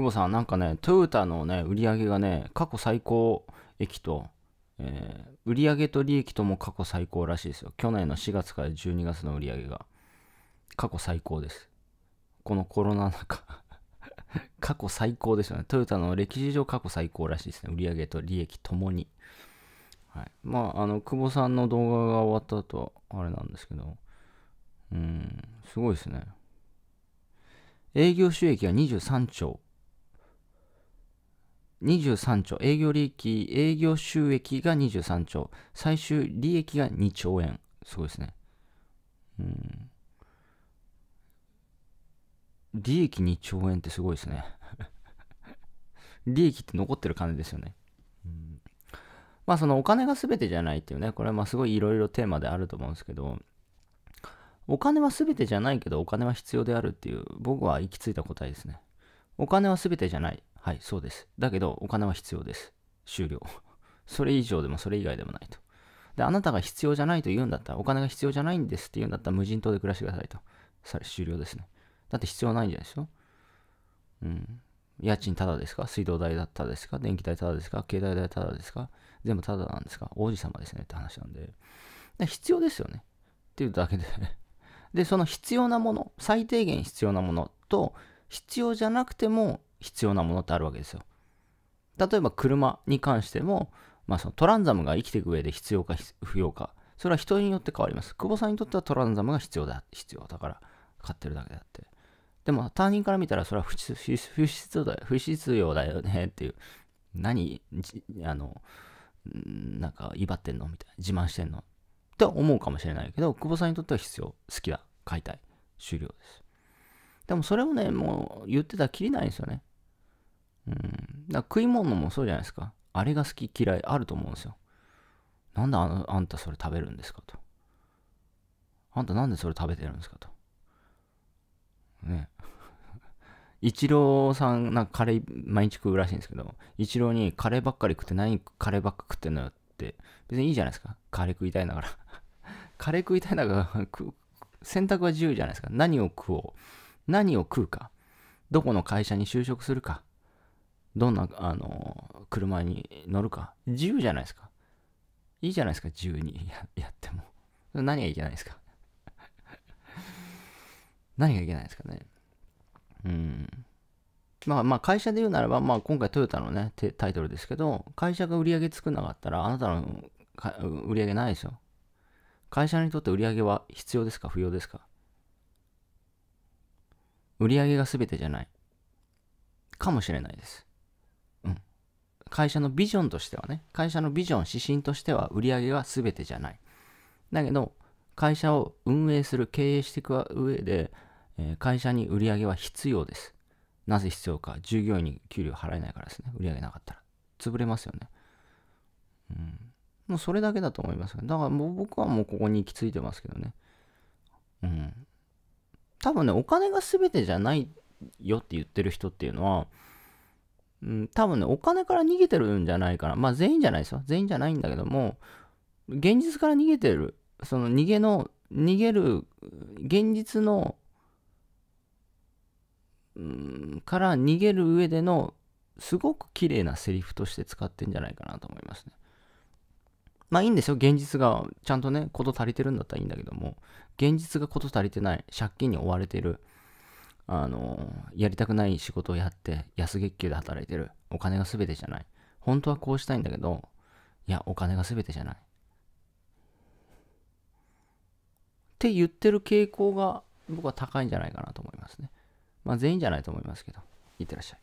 久保さん、なんかね、トヨタのね、売り上げがね、過去最高益と、えー、売上と利益とも過去最高らしいですよ。去年の4月から12月の売り上げが過去最高です。このコロナ中 過去最高ですよね。トヨタの歴史上過去最高らしいですね。売上と利益ともに。はい、まあ、あの、久保さんの動画が終わった後、あれなんですけど、うん、すごいですね。営業収益が23兆23兆、営業利益、営業収益が23兆、最終利益が2兆円。すごいですね。うん。利益2兆円ってすごいですね。利益って残ってる金ですよね。うん、まあそのお金が全てじゃないっていうね、これはまあすごいいろいろテーマであると思うんですけど、お金は全てじゃないけどお金は必要であるっていう僕は行き着いた答えですね。お金は全てじゃない。はい、そうです。だけど、お金は必要です。終了。それ以上でもそれ以外でもないと。で、あなたが必要じゃないと言うんだったら、お金が必要じゃないんですって言うんだったら、無人島で暮らしてくださいと。それ終了ですね。だって必要ないんじゃないですょうん。家賃ただですか水道代だったですか電気代ただですか携帯代ただですか全部ただなんですか王子様ですねって話なんで。必要ですよね。っていうだけでで、その必要なもの、最低限必要なものと、必要じゃなくても必要なものってあるわけですよ。例えば車に関しても、まあ、そのトランザムが生きていく上で必要か不要か、それは人によって変わります。久保さんにとってはトランザムが必要だ、必要だから買ってるだけだって。でも他人から見たらそれは不必要だよ、不必要だよねっていう、何、あの、なんか威張ってんのみたいな、自慢してんのって思うかもしれないけど、久保さんにとっては必要、好きだ、買いたい、終了です。でもそれをね、もう言ってたらきりないんですよね。うん。だ食い物もそうじゃないですか。あれが好き嫌いあると思うんですよ。なんであのあんたそれ食べるんですかと。あんたなんでそれ食べてるんですかと。ね。イチローさん、なんかカレー毎日食うらしいんですけど、イチローにカレーばっかり食って何カレーばっか食ってんのよって、別にいいじゃないですか。カレー食いたいながら カレー食いたいながら選択は自由じゃないですか。何を食おう。何を食うか。どこの会社に就職するか。どんな、あの、車に乗るか。自由じゃないですか。いいじゃないですか、自由にやっても。何がいけないですか何がいけないですかね。うん。まあまあ会社で言うならば、まあ今回トヨタのね、タイトルですけど、会社が売り上げ作んなかったら、あなたの売り上げないですよ。会社にとって売り上げは必要ですか不要ですか売り上げが全てじゃない。かもしれないです。会社のビジョンとしてはね、会社のビジョン、指針としては売り上げは全てじゃない。だけど、会社を運営する、経営していく上で、え会社に売り上げは必要です。なぜ必要か、従業員に給料払えないからですね、売り上げなかったら。潰れますよね。うん。もうそれだけだと思いますだからもう僕はもうここに行き着いてますけどね。うん。多分ね、お金が全てじゃないよって言ってる人っていうのは、うん、多分ね、お金から逃げてるんじゃないかな。まあ全員じゃないですよ。全員じゃないんだけども、現実から逃げてる。その逃げの、逃げる、現実の、うん、から逃げる上での、すごく綺麗なセリフとして使ってんじゃないかなと思いますね。まあいいんですよ。現実がちゃんとね、こと足りてるんだったらいいんだけども、現実がこと足りてない、借金に追われてる、あの、やりたくない仕事をやって、安月給で働いてる。お金が全てじゃない。本当はこうしたいんだけど、いや、お金が全てじゃない。って言ってる傾向が僕は高いんじゃないかなと思いますね。まあ全員じゃないと思いますけど。いってらっしゃい。